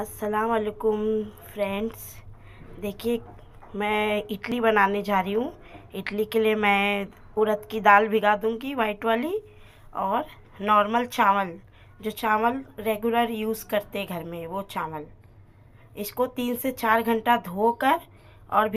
अस्सलाम वालेकुम फ्रेंड्स देखिए मैं इडली बनाने जा रही हूँ इडली के लिए मैं उड़द की दाल भिगा दूँगी वाइट वाली और नॉर्मल चावल जो चावल रेगुलर यूज़ करते हैं घर में वो चावल इसको तीन से चार घंटा धोकर और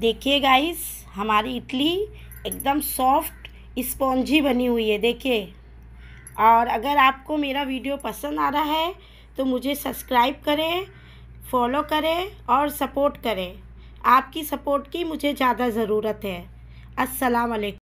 देखिए गाइस हमारी इडली एकदम सॉफ्ट स्पॉन्जी बनी हुई है देखिए और अगर आपको मेरा वीडियो पसंद आ रहा है तो मुझे सब्सक्राइब करें फॉलो करें और सपोर्ट करें आपकी सपोर्ट की मुझे ज़्यादा ज़रूरत है अस्सलाम वालेकुम